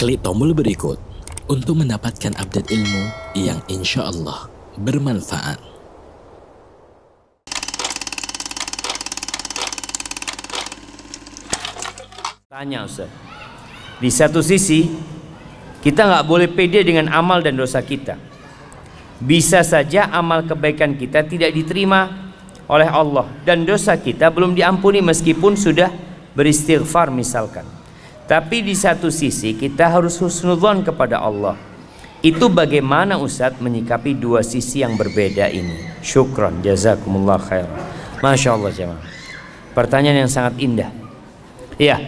Klik tombol berikut untuk mendapatkan update ilmu yang insya Allah bermanfaat. Tanya Ustaz. Di satu sisi, kita nggak boleh pede dengan amal dan dosa kita. Bisa saja amal kebaikan kita tidak diterima oleh Allah dan dosa kita belum diampuni meskipun sudah beristighfar misalkan. Tapi di satu sisi kita harus husnudzon kepada Allah. Itu bagaimana Ustaz menyikapi dua sisi yang berbeda ini. Syukron, jazakumullah khair. Masya Allah jemaah. Pertanyaan yang sangat indah. Iya.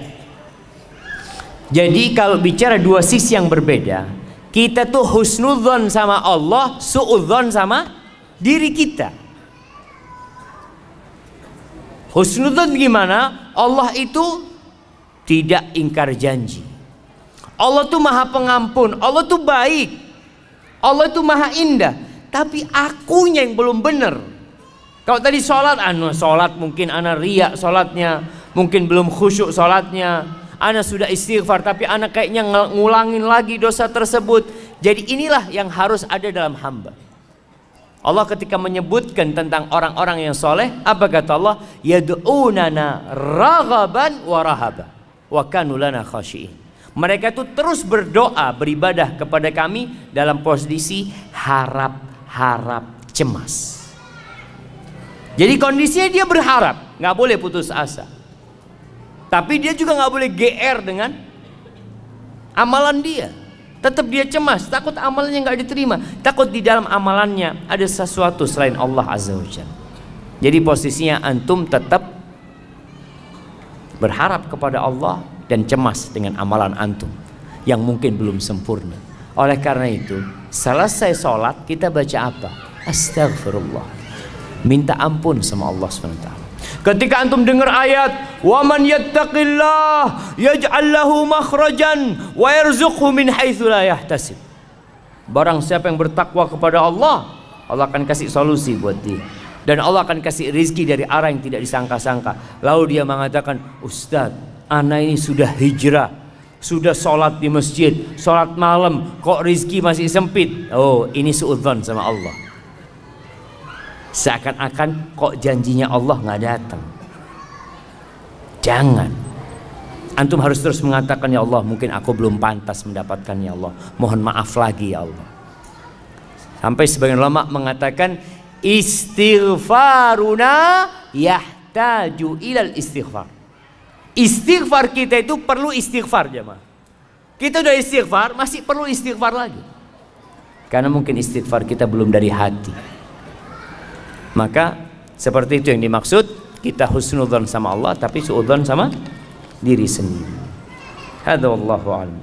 Jadi kalau bicara dua sisi yang berbeda, kita tuh husnudzon sama Allah, suudzon sama diri kita. Husnudzon gimana? Allah itu tidak ingkar janji. Allah tuh maha pengampun, Allah tuh baik, Allah tuh maha indah. Tapi akunya yang belum benar. Kalau tadi sholat, anu sholat mungkin anak riak sholatnya, mungkin belum khusyuk sholatnya. Anak sudah istighfar, tapi anak kayaknya ngulangin lagi dosa tersebut. Jadi inilah yang harus ada dalam hamba. Allah ketika menyebutkan tentang orang-orang yang soleh, apa kata Allah? Yadu'unana ragaban wa wakanulana Mereka itu terus berdoa beribadah kepada kami dalam posisi harap-harap cemas. Jadi kondisinya dia berharap, nggak boleh putus asa. Tapi dia juga nggak boleh GR dengan amalan dia. Tetap dia cemas, takut amalannya nggak diterima, takut di dalam amalannya ada sesuatu selain Allah Azza wa Jadi posisinya antum tetap berharap kepada Allah dan cemas dengan amalan antum yang mungkin belum sempurna. Oleh karena itu, selesai sholat kita baca apa? Astagfirullah. Minta ampun sama Allah SWT. Ketika antum dengar ayat wa man yattaqillah yaj'al lahu makhrajan wa yarzuqhu min haitsu la yahtasib. Barang siapa yang bertakwa kepada Allah, Allah akan kasih solusi buat dia. Dan Allah akan kasih rizki dari arah yang tidak disangka-sangka. Lalu dia mengatakan, Ustadz, anak ini sudah hijrah sudah sholat di masjid, sholat malam, kok rizki masih sempit. Oh, ini suudzon sama Allah. Seakan-akan kok janjinya Allah nggak datang. Jangan. Antum harus terus mengatakan ya Allah, mungkin aku belum pantas mendapatkannya ya Allah. Mohon maaf lagi ya Allah. Sampai sebagian ulama mengatakan istighfaruna yahtaju ilal istighfar. Istighfar kita itu perlu istighfar jemaah. Kita udah istighfar, masih perlu istighfar lagi. Karena mungkin istighfar kita belum dari hati. Maka seperti itu yang dimaksud kita husnudzon sama Allah tapi suudzon sama diri sendiri. Hadza wallahu a'lam.